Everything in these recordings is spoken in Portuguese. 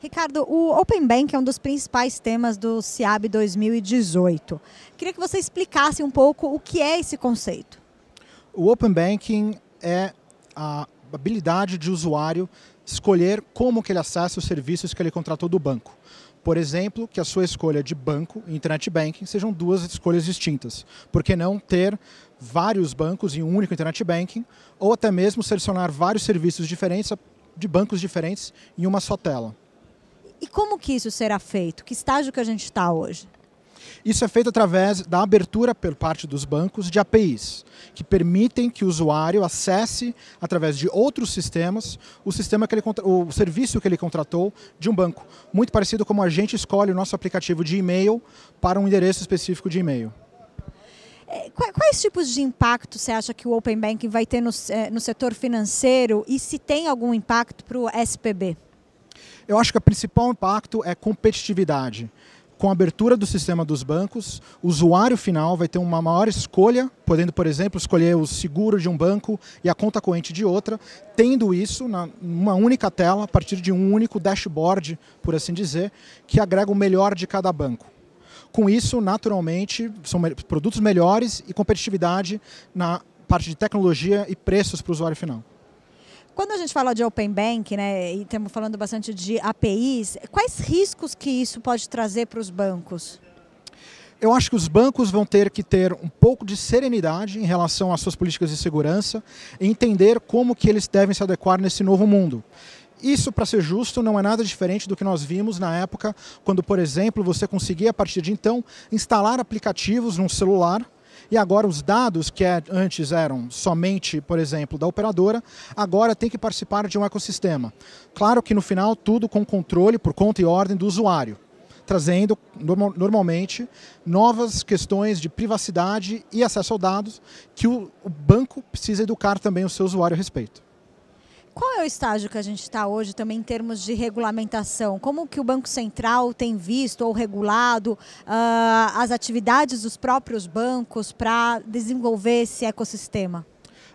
Ricardo, o Open Bank é um dos principais temas do CIAB 2018. Queria que você explicasse um pouco o que é esse conceito. O Open Banking é a habilidade de usuário escolher como que ele acessa os serviços que ele contratou do banco. Por exemplo, que a sua escolha de banco e internet banking sejam duas escolhas distintas. Por que não ter vários bancos em um único internet banking ou até mesmo selecionar vários serviços diferentes de bancos diferentes em uma só tela? E como que isso será feito? Que estágio que a gente está hoje? Isso é feito através da abertura por parte dos bancos de APIs, que permitem que o usuário acesse, através de outros sistemas, o sistema que ele o serviço que ele contratou de um banco. Muito parecido como a gente escolhe o nosso aplicativo de e-mail para um endereço específico de e-mail. É, quais tipos de impacto você acha que o Open Banking vai ter no, é, no setor financeiro e se tem algum impacto para o SPB? Eu acho que o principal impacto é competitividade. Com a abertura do sistema dos bancos, o usuário final vai ter uma maior escolha, podendo, por exemplo, escolher o seguro de um banco e a conta corrente de outra, tendo isso numa única tela, a partir de um único dashboard, por assim dizer, que agrega o melhor de cada banco. Com isso, naturalmente, são produtos melhores e competitividade na parte de tecnologia e preços para o usuário final. Quando a gente fala de Open Bank, né, e estamos falando bastante de APIs, quais riscos que isso pode trazer para os bancos? Eu acho que os bancos vão ter que ter um pouco de serenidade em relação às suas políticas de segurança e entender como que eles devem se adequar nesse novo mundo. Isso, para ser justo, não é nada diferente do que nós vimos na época, quando, por exemplo, você conseguia, a partir de então, instalar aplicativos num celular e agora os dados que é, antes eram somente, por exemplo, da operadora, agora tem que participar de um ecossistema. Claro que no final tudo com controle por conta e ordem do usuário trazendo normalmente novas questões de privacidade e acesso a dados que o, banco precisa educar também o seu usuário a respeito. Qual é o estágio que a gente está hoje também em termos de regulamentação? Como que o Banco Central tem visto ou regulado uh, as atividades dos próprios bancos para desenvolver esse ecossistema?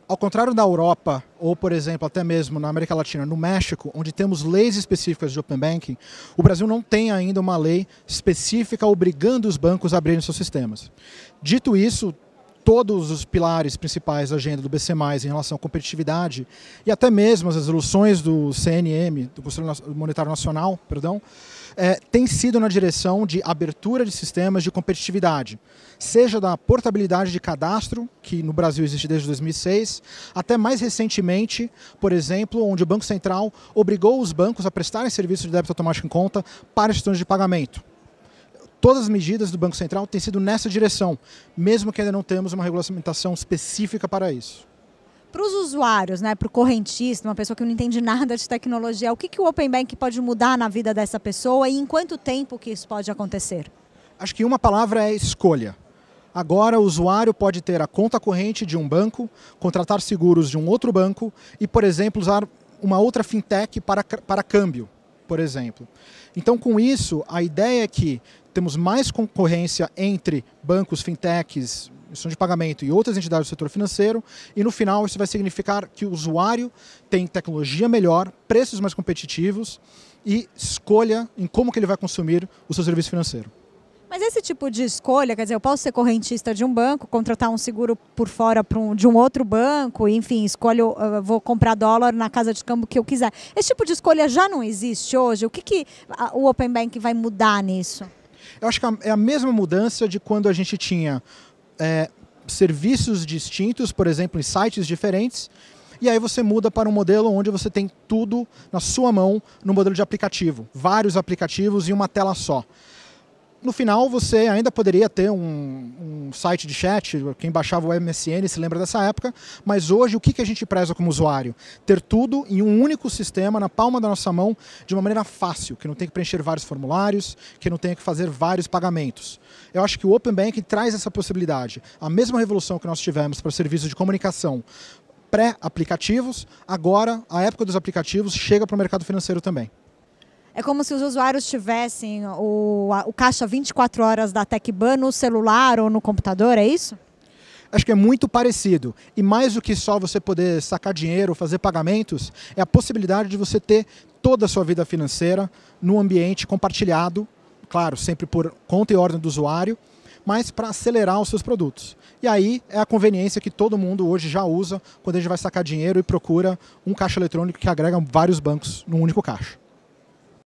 Ao contrário da Europa, ou por exemplo, até mesmo na América Latina, no México, onde temos leis específicas de Open Banking, o Brasil não tem ainda uma lei específica obrigando os bancos a abrirem seus sistemas. Dito isso, todos os pilares principais da agenda do BC+, em relação à competitividade e até mesmo as resoluções do CNM, do Conselho Monetário Nacional, perdão, é, tem sido na direção de abertura de sistemas de competitividade, seja da portabilidade de cadastro, que no Brasil existe desde 2006, até mais recentemente, por exemplo, onde o Banco Central obrigou os bancos a prestarem serviço de débito automático em conta para instituições de pagamento. Todas as medidas do Banco Central têm sido nessa direção, mesmo que ainda não tenhamos uma regulamentação específica para isso. Para os usuários, né, para o correntista, uma pessoa que não entende nada de tecnologia, o que, que o Open Bank pode mudar na vida dessa pessoa e em quanto tempo que isso pode acontecer? Acho que uma palavra é escolha. Agora, o usuário pode ter a conta corrente de um banco, contratar seguros de um outro banco e, por exemplo, usar uma outra fintech para, para câmbio por exemplo. Então, com isso, a ideia é que temos mais concorrência entre bancos, fintechs, instituições de pagamento e outras entidades do setor financeiro, e no final isso vai significar que o usuário tem tecnologia melhor, preços mais competitivos e escolha em como que ele vai consumir o seu serviço financeiro. Mas esse tipo de escolha, quer dizer, eu posso ser correntista de um banco, contratar um seguro por fora um, de um outro banco, enfim, escolho, ah, vou comprar dólar na casa de campo que eu quiser. Esse tipo de escolha já não existe hoje? O que, que a, ah, o Open Bank vai mudar nisso? Eu acho que é a mesma mudança de quando a gente tinha é, serviços distintos, por exemplo, em sites diferentes, e aí você muda para um modelo onde você tem tudo na sua mão no modelo de aplicativo, vários aplicativos em uma tela só no final você ainda poderia ter um, um, site de chat, quem baixava o MSN se lembra dessa época, mas hoje o que, que a gente preza como usuário? Ter tudo em um único sistema, na palma da nossa mão, de uma maneira fácil, que não tem que preencher vários formulários, que não tenha que fazer vários pagamentos. Eu acho que o Open Banking traz essa possibilidade. A mesma revolução que nós tivemos para serviços de comunicação pré-aplicativos, agora a época dos aplicativos chega para o mercado financeiro também. É como se os usuários tivessem o, a, o caixa 24 horas da TecBan no celular ou no computador, é isso? acho que é muito parecido. E mais do que só você poder sacar dinheiro, fazer pagamentos, é a possibilidade de você ter toda a sua vida financeira num ambiente compartilhado, claro, sempre por conta e ordem do usuário, mas para acelerar os seus produtos. E aí é a conveniência que todo mundo hoje já usa quando a gente vai sacar dinheiro e procura um caixa eletrônico que agrega vários bancos num único caixa.